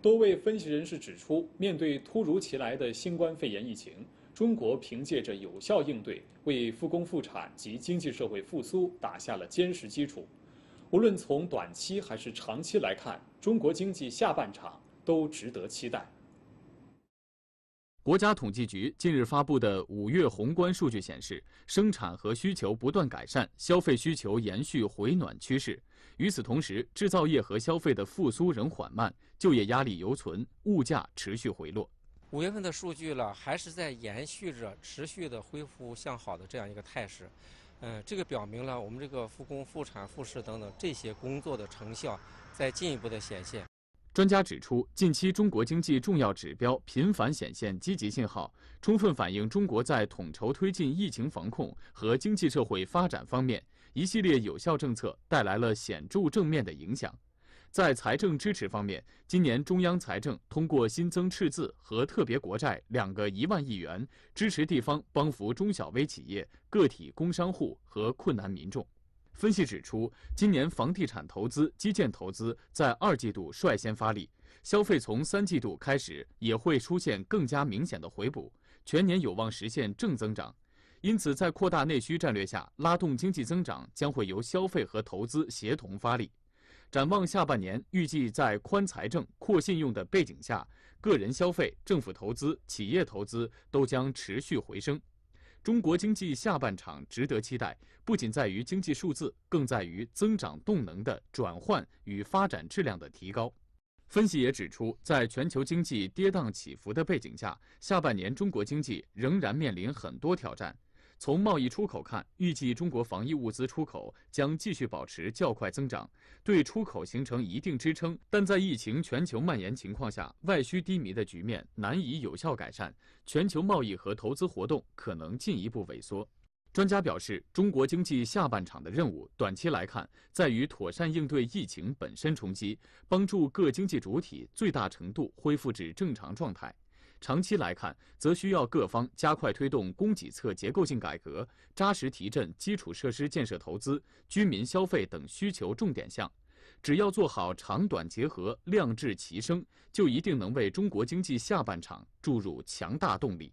多位分析人士指出，面对突如其来的新冠肺炎疫情，中国凭借着有效应对，为复工复产及经济社会复苏打下了坚实基础。无论从短期还是长期来看，中国经济下半场都值得期待。国家统计局近日发布的五月宏观数据显示，生产和需求不断改善，消费需求延续回暖趋势。与此同时，制造业和消费的复苏仍缓慢，就业压力犹存，物价持续回落。五月份的数据了，还是在延续着持续的恢复向好的这样一个态势。嗯，这个表明了我们这个复工复产复试等等这些工作的成效在进一步的显现。专家指出，近期中国经济重要指标频繁显现积极信号，充分反映中国在统筹推进疫情防控和经济社会发展方面，一系列有效政策带来了显著正面的影响。在财政支持方面，今年中央财政通过新增赤字和特别国债两个一万亿元，支持地方帮扶中小微企业、个体工商户和困难民众。分析指出，今年房地产投资、基建投资在二季度率先发力，消费从三季度开始也会出现更加明显的回补，全年有望实现正增长。因此，在扩大内需战略下，拉动经济增长将会由消费和投资协同发力。展望下半年，预计在宽财政、扩信用的背景下，个人消费、政府投资、企业投资都将持续回升。中国经济下半场值得期待，不仅在于经济数字，更在于增长动能的转换与发展质量的提高。分析也指出，在全球经济跌宕起伏的背景下，下半年中国经济仍然面临很多挑战。从贸易出口看，预计中国防疫物资出口将继续保持较快增长，对出口形成一定支撑。但在疫情全球蔓延情况下，外需低迷的局面难以有效改善，全球贸易和投资活动可能进一步萎缩。专家表示，中国经济下半场的任务，短期来看，在于妥善应对疫情本身冲击，帮助各经济主体最大程度恢复至正常状态。长期来看，则需要各方加快推动供给侧结构性改革，扎实提振基础设施建设投资、居民消费等需求重点项。只要做好长短结合、量质齐升，就一定能为中国经济下半场注入强大动力。